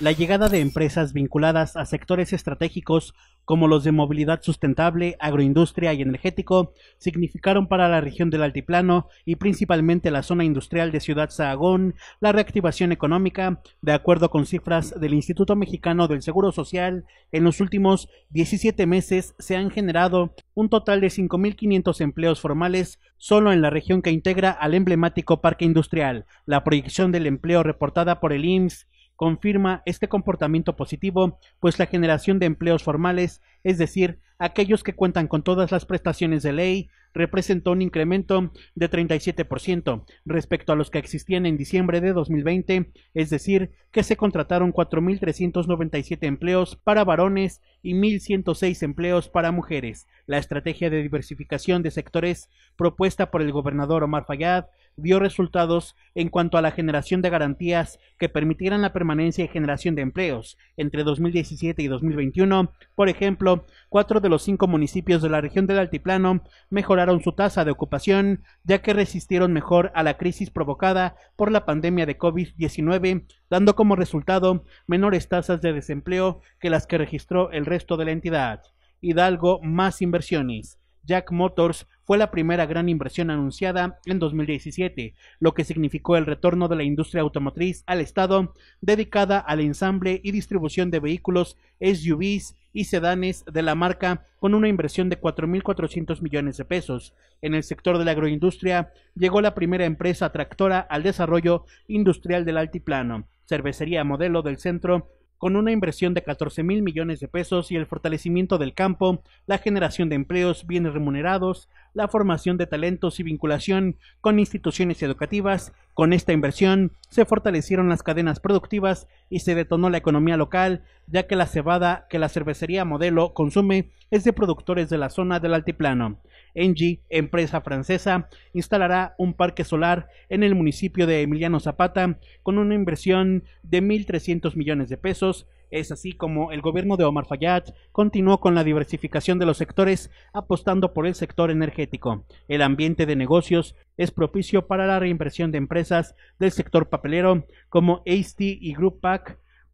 la llegada de empresas vinculadas a sectores estratégicos como los de movilidad sustentable, agroindustria y energético significaron para la región del Altiplano y principalmente la zona industrial de Ciudad Sahagún la reactivación económica, de acuerdo con cifras del Instituto Mexicano del Seguro Social, en los últimos 17 meses se han generado un total de 5.500 empleos formales solo en la región que integra al emblemático parque industrial. La proyección del empleo reportada por el IMSS confirma este comportamiento positivo, pues la generación de empleos formales, es decir, aquellos que cuentan con todas las prestaciones de ley, representó un incremento de 37% respecto a los que existían en diciembre de 2020, es decir, que se contrataron 4.397 empleos para varones y 1.106 empleos para mujeres. La estrategia de diversificación de sectores propuesta por el gobernador Omar Fayad dio resultados en cuanto a la generación de garantías que permitieran la permanencia y generación de empleos. Entre 2017 y 2021, por ejemplo, cuatro de los cinco municipios de la región del Altiplano mejoraron su tasa de ocupación, ya que resistieron mejor a la crisis provocada por la pandemia de COVID-19, dando como resultado menores tasas de desempleo que las que registró el resto de la entidad. Hidalgo, más inversiones. Jack Motors fue la primera gran inversión anunciada en 2017, lo que significó el retorno de la industria automotriz al Estado, dedicada al ensamble y distribución de vehículos SUVs y sedanes de la marca con una inversión de 4.400 millones de pesos. En el sector de la agroindustria llegó la primera empresa tractora al desarrollo industrial del altiplano, cervecería modelo del centro con una inversión de 14 mil millones de pesos y el fortalecimiento del campo, la generación de empleos, bienes remunerados, la formación de talentos y vinculación con instituciones educativas. Con esta inversión se fortalecieron las cadenas productivas y se detonó la economía local, ya que la cebada que la cervecería modelo consume es de productores de la zona del altiplano. Engie, empresa francesa, instalará un parque solar en el municipio de Emiliano Zapata con una inversión de 1.300 millones de pesos es así como el gobierno de Omar Fayad continuó con la diversificación de los sectores, apostando por el sector energético. El ambiente de negocios es propicio para la reinversión de empresas del sector papelero como AST y Group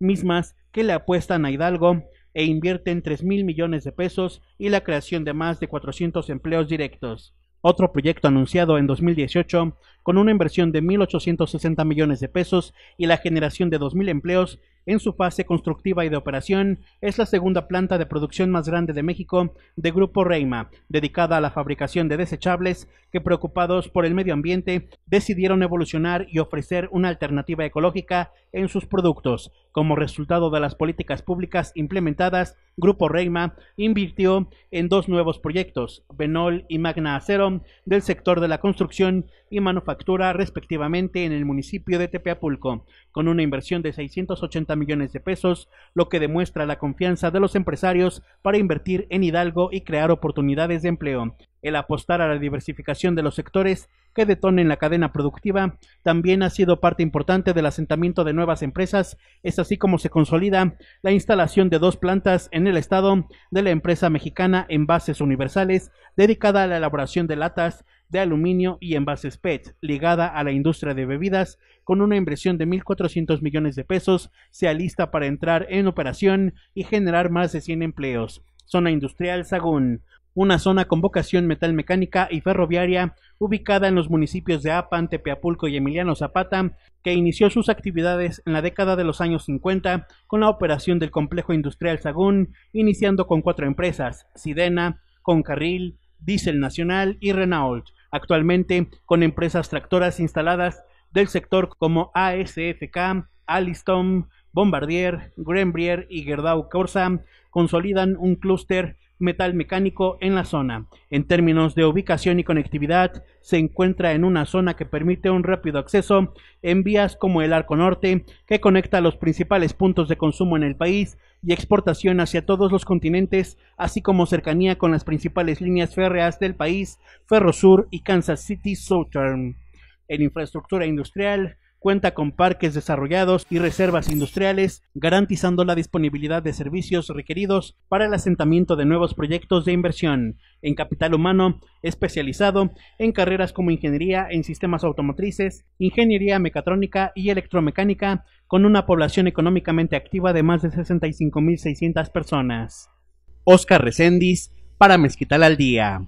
mismas que le apuestan a Hidalgo e invierten tres mil millones de pesos y la creación de más de 400 empleos directos. Otro proyecto anunciado en 2018 con una inversión de 1.860 millones de pesos y la generación de 2.000 empleos, en su fase constructiva y de operación, es la segunda planta de producción más grande de México de Grupo Reima, dedicada a la fabricación de desechables que preocupados por el medio ambiente decidieron evolucionar y ofrecer una alternativa ecológica en sus productos. Como resultado de las políticas públicas implementadas, Grupo Reima invirtió en dos nuevos proyectos, Benol y Magna Acero, del sector de la construcción y manufactura respectivamente en el municipio de Tepeapulco, con una inversión de 680 millones de pesos, lo que demuestra la confianza de los empresarios para invertir en Hidalgo y crear oportunidades de empleo. El apostar a la diversificación de los sectores que detonen la cadena productiva también ha sido parte importante del asentamiento de nuevas empresas, es así como se consolida la instalación de dos plantas en el estado de la empresa mexicana Envases Universales, dedicada a la elaboración de latas de aluminio y envases PET, ligada a la industria de bebidas, con una inversión de 1.400 millones de pesos, se alista para entrar en operación y generar más de 100 empleos. Zona industrial Sagún, una zona con vocación metalmecánica y ferroviaria ubicada en los municipios de Apan, Tepeapulco y Emiliano Zapata, que inició sus actividades en la década de los años 50 con la operación del complejo industrial Sagún, iniciando con cuatro empresas, Sidena, Concarril, Diesel Nacional y Renault, actualmente con empresas tractoras instaladas del sector como ASFK, Alstom, Bombardier, Grembrier y Gerdau Corsa consolidan un clúster metal mecánico en la zona. En términos de ubicación y conectividad, se encuentra en una zona que permite un rápido acceso en vías como el Arco Norte, que conecta los principales puntos de consumo en el país y exportación hacia todos los continentes, así como cercanía con las principales líneas férreas del país, Ferrosur y Kansas City Southern. En infraestructura industrial, cuenta con parques desarrollados y reservas industriales, garantizando la disponibilidad de servicios requeridos para el asentamiento de nuevos proyectos de inversión en capital humano, especializado en carreras como ingeniería en sistemas automotrices, ingeniería mecatrónica y electromecánica, con una población económicamente activa de más de 65.600 personas. Oscar Recendis para Mezquital al Día.